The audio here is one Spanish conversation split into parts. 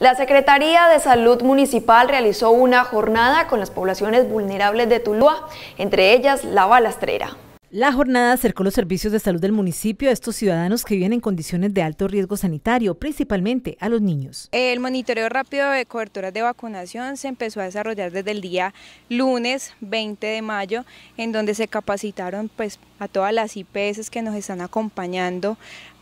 La Secretaría de Salud Municipal realizó una jornada con las poblaciones vulnerables de Tuluá, entre ellas la balastrera. La jornada acercó los servicios de salud del municipio a estos ciudadanos que viven en condiciones de alto riesgo sanitario, principalmente a los niños. El monitoreo rápido de coberturas de vacunación se empezó a desarrollar desde el día lunes 20 de mayo, en donde se capacitaron pues, a todas las IPS que nos están acompañando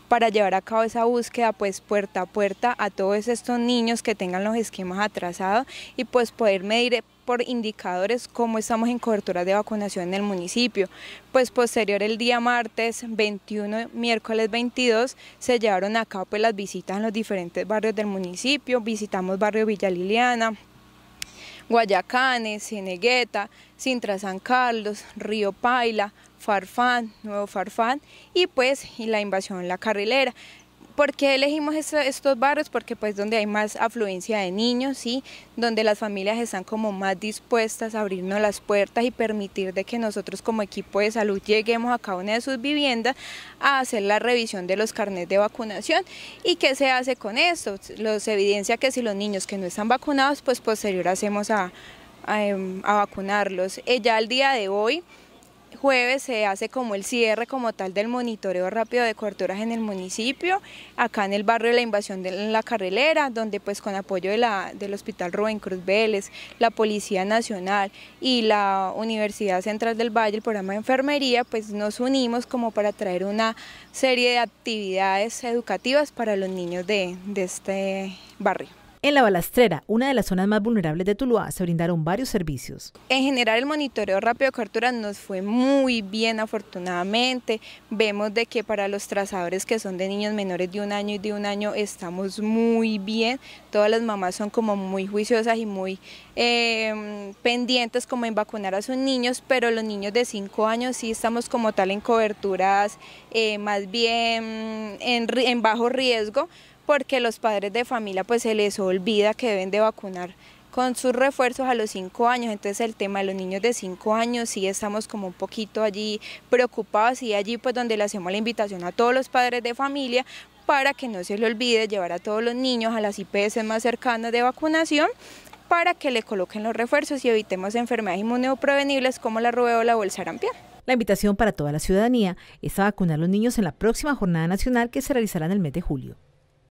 para llevar a cabo esa búsqueda pues puerta a puerta a todos estos niños que tengan los esquemas atrasados y pues poder medir por indicadores cómo estamos en cobertura de vacunación en el municipio. Pues posterior el día martes 21, miércoles 22, se llevaron a cabo pues, las visitas en los diferentes barrios del municipio, visitamos barrio Villa Liliana, Guayacanes, Senegueta, Sintra San Carlos, Río Paila, Farfán, Nuevo Farfán y pues y la invasión en la carrilera. ¿Por qué elegimos estos barrios? Porque pues donde hay más afluencia de niños, ¿sí? donde las familias están como más dispuestas a abrirnos las puertas y permitir de que nosotros como equipo de salud lleguemos a cada una de sus viviendas a hacer la revisión de los carnets de vacunación. ¿Y qué se hace con esto? Los evidencia que si los niños que no están vacunados, pues posterior hacemos a, a em, vacunarlos. Eh, ya al día de hoy jueves se hace como el cierre como tal del monitoreo rápido de coberturas en el municipio, acá en el barrio de la invasión de la carrilera, donde pues con apoyo del Hospital Rubén Cruz Vélez, la Policía Nacional y la Universidad Central del Valle, el programa de enfermería, pues nos unimos como para traer una serie de actividades educativas para los niños de este barrio. En la balastrera, una de las zonas más vulnerables de Tuluá, se brindaron varios servicios. En general el monitoreo rápido de cobertura nos fue muy bien afortunadamente. Vemos de que para los trazadores que son de niños menores de un año y de un año estamos muy bien. Todas las mamás son como muy juiciosas y muy eh, pendientes como en vacunar a sus niños, pero los niños de 5 años sí estamos como tal en coberturas eh, más bien en bajo riesgo porque los padres de familia pues se les olvida que deben de vacunar con sus refuerzos a los 5 años, entonces el tema de los niños de 5 años sí estamos como un poquito allí preocupados y allí pues donde le hacemos la invitación a todos los padres de familia para que no se le olvide llevar a todos los niños a las IPS más cercanas de vacunación para que le coloquen los refuerzos y evitemos enfermedades inmunoprevenibles como la rubéola o la bolsa La invitación para toda la ciudadanía es a vacunar a los niños en la próxima jornada nacional que se realizará en el mes de julio.